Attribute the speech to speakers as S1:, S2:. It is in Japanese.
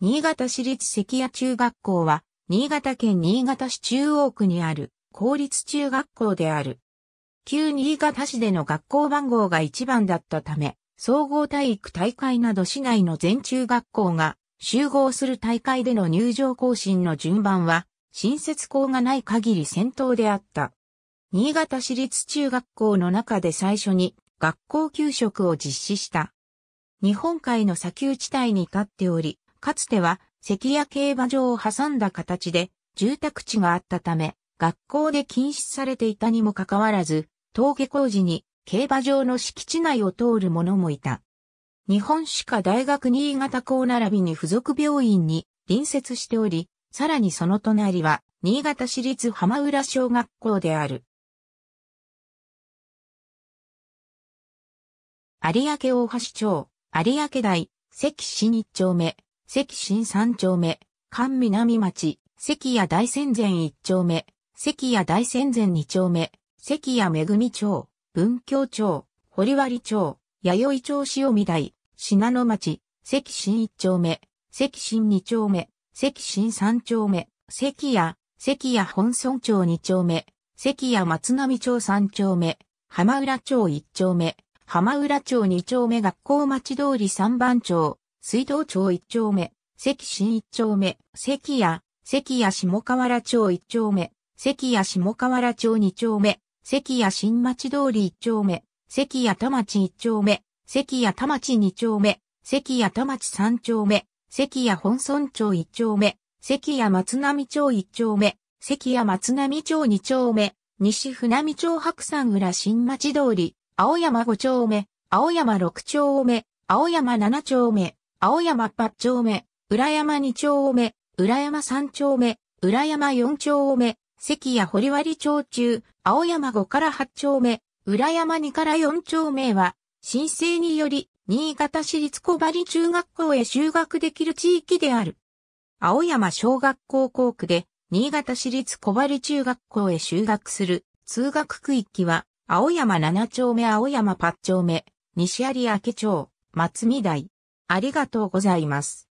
S1: 新潟市立関谷中学校は、新潟県新潟市中央区にある公立中学校である。旧新潟市での学校番号が一番だったため、総合体育大会など市内の全中学校が集合する大会での入場行進の順番は、新設校がない限り先頭であった。新潟市立中学校の中で最初に学校給食を実施した。日本海の砂丘地帯に立っており、かつては関屋競馬場を挟んだ形で住宅地があったため、学校で禁止されていたにもかかわらず、登下校時に競馬場の敷地内を通る者もいた。日本歯科大学新潟校並びに付属病院に隣接しており、さらにその隣は新潟市立浜
S2: 浦小学校である。
S1: 有明大橋町、有明台、関市日丁目、関新三丁目、関南町、関谷大戦前一丁目、関谷大戦前二丁目、関谷恵町、文京町、堀割町、弥生町塩見台、信濃町、関新一丁目、関新二丁目、関新三丁目、関谷、関谷本村町二丁目、関谷松並町三丁目、浜浦町一丁目、浜浦町二丁目学校町通り三番町、水道町一丁目、関新一丁目、関谷、関谷下河原町一丁目、関谷下河原町二丁目、関谷新町通り一丁目、関谷田町一丁目、関谷田町二丁目、関谷田町三丁目、関谷本村町一丁目、関谷松並町一丁目、関谷松並町二丁目、西船見町白山浦新町通り、青山五丁目、青山六丁目、青山七丁目、青山八丁目、裏山二丁目、裏山三丁目、裏山四丁目、関谷堀割町中、青山5から8丁目、裏山2から4丁目は、申請により、新潟市立小針中学校へ就学できる地域である。青山小学校校区で、新潟市立小針中学校へ就学する通学区域は、青山7丁目青山八丁目、西有明町、松見台、ありがとうございます。